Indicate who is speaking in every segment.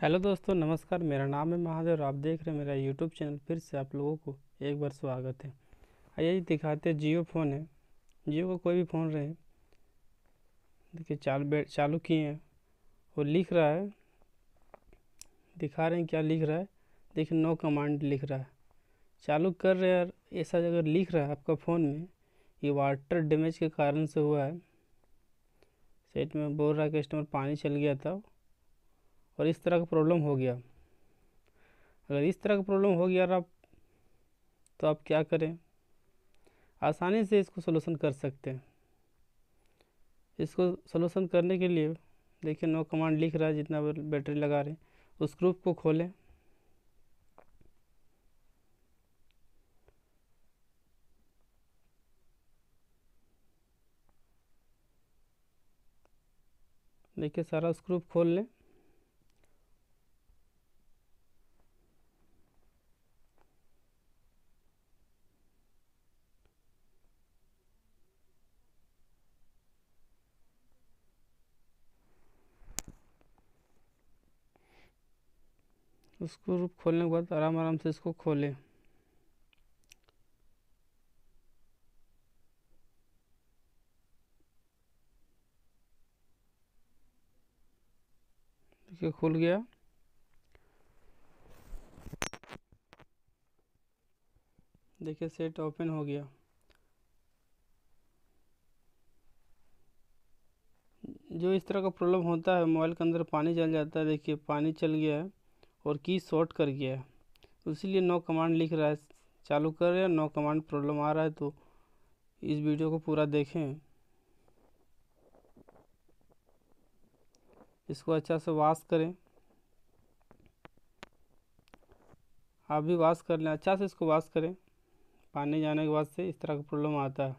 Speaker 1: hello दोस्तों नमस्कार मेरा नाम है महादेव आप देख रहे हैं मेरा यूट्यूब चैनल फिर से आप लोगों को एक बार स्वागत है आइए दिखाते हैं जियो फ़ोन है जियो का कोई भी फ़ोन रहे देखिए चाल बैठ चालू किए हैं वो लिख रहा है दिखा रहे हैं क्या लिख रहा है देखिए नो कमांड लिख रहा है चालू कर रहे हैं ऐसा अगर लिख रहा है आपका फ़ोन में ये वाटर डैमेज के कारण से हुआ है सेट में बोल रहा कस्टमर पानी चल गया था और इस तरह का प्रॉब्लम हो गया अगर इस तरह का प्रॉब्लम हो गया आप तो आप क्या करें आसानी से इसको सोलूसन कर सकते हैं इसको सोलूसन करने के लिए देखिए नो कमांड लिख रहा है जितना बैटरी लगा रहे उस ग्रुप को खोलें देखिए सारा स्क्रूप खोल लें उसको रूप खोलने के बाद आराम आराम से इसको खोलें देखिए खुल गया देखिए सेट ओपन हो गया जो इस तरह का प्रॉब्लम होता है मोबाइल के अंदर पानी चल जाता है देखिए पानी चल गया है और की शॉर्ट कर गया है इसलिए नो कमांड लिख रहा है चालू कर रहे हैं नो कमांड प्रॉब्लम आ रहा है तो इस वीडियो को पूरा देखें इसको अच्छा से वाश करें आप भी वाश कर लें अच्छा से इसको वाश करें पानी जाने के बाद से इस तरह का प्रॉब्लम आता है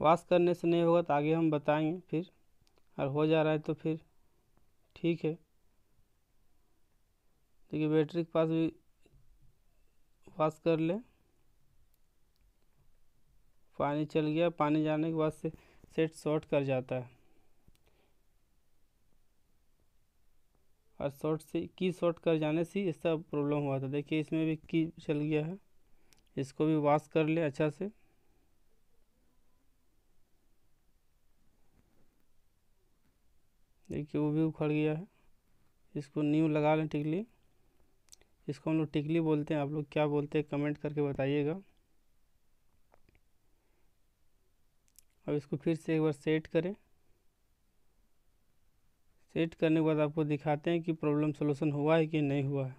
Speaker 1: वाश करने से नहीं होगा तो आगे हम बताएंगे फिर और हो जा रहा है तो फिर ठीक है देखिए बैटरी के पास भी वाश कर लें पानी चल गया पानी जाने के बाद से सेट शॉर्ट कर जाता है और शॉर्ट से की शॉर्ट कर जाने से इसका प्रॉब्लम हुआ था देखिए इसमें भी की चल गया है इसको भी वॉश कर ले अच्छा से देखिए वो भी उखड़ गया है इसको न्यू लगा लें टिकली इसको हम लोग टिकली बोलते हैं आप लोग क्या बोलते हैं कमेंट करके बताइएगा अब इसको फिर से एक बार सेट करें सेट करने के बाद आपको दिखाते हैं कि प्रॉब्लम सोल्यूशन हुआ है कि नहीं हुआ है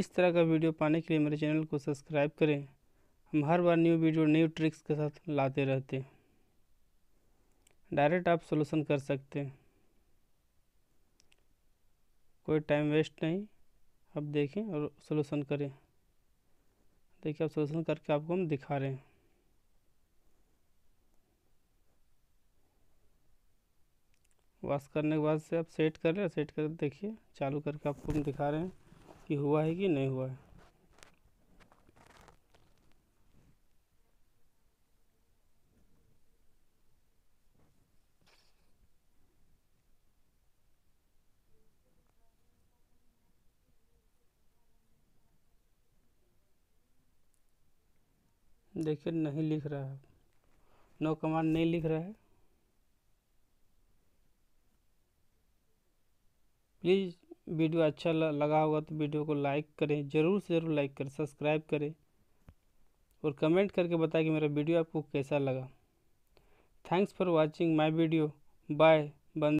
Speaker 1: इस तरह का वीडियो पाने के लिए मेरे चैनल को सब्सक्राइब करें हम हर बार न्यू वीडियो न्यू ट्रिक्स के साथ लाते रहते हैं डायरेक्ट आप सोल्यूशन कर सकते हैं कोई टाइम वेस्ट नहीं आप देखें और सोल्यूशन करें देखिए आप सोल्यूशन करके आपको हम दिखा रहे हैं वॉश करने के बाद से आप सेट कर रहे हैं सेट कर देखिए चालू करके आपको हम दिखा रहे हैं कि हुआ है कि नहीं हुआ है देखिए नहीं लिख रहा है नो कमांड नहीं लिख रहा है प्लीज़ वीडियो अच्छा लगा होगा तो वीडियो को लाइक करें ज़रूर से ज़रूर लाइक करें सब्सक्राइब करें और कमेंट करके बताएं कि मेरा वीडियो आपको कैसा लगा thanks for watching my video bye बंद